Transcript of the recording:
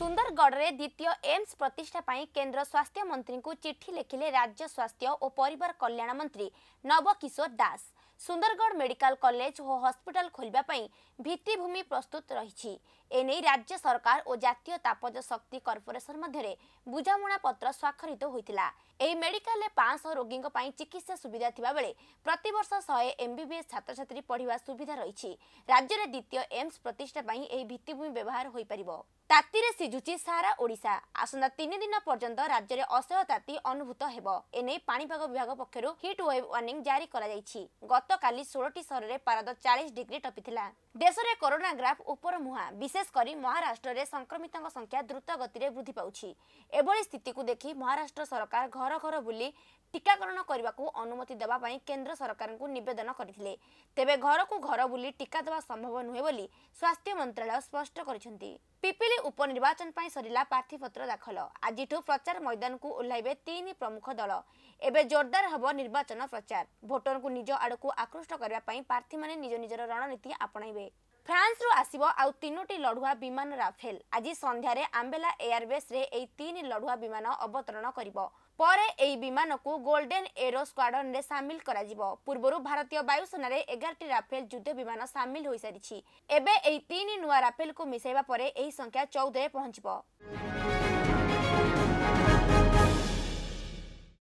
ସୁନ୍ଦରଗଡ଼ରେ ଦ୍ୱିତୀୟ ଏମ୍ସ ପ୍ରତିଷ୍ଠା ପାଇଁ କେନ୍ଦ୍ର ସ୍ୱାସ୍ଥ୍ୟ ମନ୍ତ୍ରୀଙ୍କୁ ଚିଠି ଲେଖିଲେ ରାଜ୍ୟ ସ୍ୱାସ୍ଥ୍ୟ ଓ ପରିବାର କଲ୍ୟାଣ ମନ୍ତ୍ରୀ ନବକିଶୋର ଦାସ ସୁନ୍ଦରଗଡ଼ ମେଡିକାଲ କଲେଜ ଓ ହସ୍ପିଟାଲ ଖୋଲିବା ପାଇଁ ଭିତ୍ତିଭୂମି ପ୍ରସ୍ତୁତ ରହିଛି ଏନେଇ ରାଜ୍ୟ ସରକାର ଓ ଜାତୀୟ ତାପଜ ଶକ୍ତି କର୍ପୋରେସନ ମଧ୍ୟରେ ବୁଝାମଣାପତ୍ର ସ୍ୱାକ୍ଷରିତ ହୋଇଥିଲା ଏହି ମେଡିକାଲରେ ପାଞ୍ଚଶହ ରୋଗୀଙ୍କ ପାଇଁ ଚିକିତ୍ସା ସୁବିଧା ଥିବାବେଳେ ପ୍ରତିବର୍ଷ ଶହେ ଏମ୍ବିବିଏସ୍ ଛାତ୍ରଛାତ୍ରୀ ପଢ଼ିବା ସୁବିଧା ରହିଛି ରାଜ୍ୟରେ ଦ୍ୱିତୀୟ ଏମ୍ସ ପ୍ରତିଷ୍ଠା ପାଇଁ ଏହି ଭିତ୍ତିଭୂମି ବ୍ୟବହାର ହୋଇପାରିବ ତାତିରେ ସିଝୁଛି ସାରା ଓଡ଼ିଶା ଆସନ୍ତା ତିନି ଦିନ ପର୍ଯ୍ୟନ୍ତ ରାଜ୍ୟରେ ଅସହ୍ୟ ତାତି ଅନୁଭୂତ ହେବ ଏନେଇ ପାଣିପାଗ ବିଭାଗ ପକ୍ଷରୁ ହିଟ୍ ୱେଭ୍ ୱାର୍ଣ୍ଣିଂ ଜାରି କରାଯାଇଛି ଗତକାଲି ଷୋହଳଟି ସହରରେ ପାରଦ ଚାଳିଶ ଡିଗ୍ରୀ ଟପିଥିଲା ଦେଶରେ କରୋନା ଗ୍ରାଫ ଉପର ମୁହାଁ ବିଶେଷ କରି ମହାରାଷ୍ଟ୍ରରେ ସଂକ୍ରମିତଙ୍କ ସଂଖ୍ୟା ଦ୍ରୁତ ଗତିରେ ବୃଦ୍ଧି ପାଉଛି ଏଭଳି ସ୍ଥିତିକୁ ଦେଖି ମହାରାଷ୍ଟ୍ର ସରକାର ଘର ଘର ବୁଲି ଟିକାକରଣ କରିବାକୁ ଅନୁମତି ଦେବା ପାଇଁ କେନ୍ଦ୍ର ସରକାରଙ୍କୁ ନିବେଦନ କରିଥିଲେ ତେବେ ଘରକୁ ଘର ବୁଲି ଟିକା ଦେବା ସମ୍ଭବ ନୁହେଁ ବୋଲି ସ୍ୱାସ୍ଥ୍ୟ ମନ୍ତ୍ରଣାଳୟ ସ୍ପଷ୍ଟ କରିଛନ୍ତି ପିପିଲି ଉପନିର୍ବାଚନ ନିର୍ବାଚନ ପାଇଁ ସରିଲା ପ୍ରାର୍ଥୀପତ୍ର ଦାଖଲ ଆଜିଠୁ ପ୍ରଚାର ମଇଦାନକୁ ଓହ୍ଲାଇବେ ତିନି ପ୍ରମୁଖ ଦଳ ଏବେ ଜୋରଦାର ହେବ ନିର୍ବାଚନ ପ୍ରଚାର ଭୋଟରଙ୍କୁ ନିଜ ଆଡ଼କୁ ଆକୃଷ୍ଟ କରିବା ପାଇଁ ପ୍ରାର୍ଥୀମାନେ ନିଜ ନିଜର ରଣନୀତି ଆପଣାଇବେ ଫ୍ରାନ୍ସରୁ ଆସିବ ଆଉ ତିନୋଟି ଲଢୁଆ ବିମାନ ରାଫେଲ ଆଜି ସନ୍ଧ୍ୟାରେ ଆମ୍ବେଲା ଏୟାରବେସ୍ରେ ଏହି ତିନି ଲଢୁଆ ବିମାନ ଅବତରଣ କରିବ ପରେ ଏହି ବିମାନକୁ ଗୋଲ୍ଡେନ୍ ଏରୋ ସ୍କ୍ୱାଡ୍ରନ୍ରେ ସାମିଲ କରାଯିବ ପୂର୍ବରୁ ଭାରତୀୟ ବାୟୁସେନାରେ ଏଗାରଟି ରାଫେଲ ଯୁଦ୍ଧ ବିମାନ ସାମିଲ ହୋଇସାରିଛି ଏବେ ଏହି ତିନି ନୂଆ ରାଫେଲକୁ ମିଶାଇବା ପରେ ଏହି ସଂଖ୍ୟା ଚଉଦରେ ପହଞ୍ଚିବ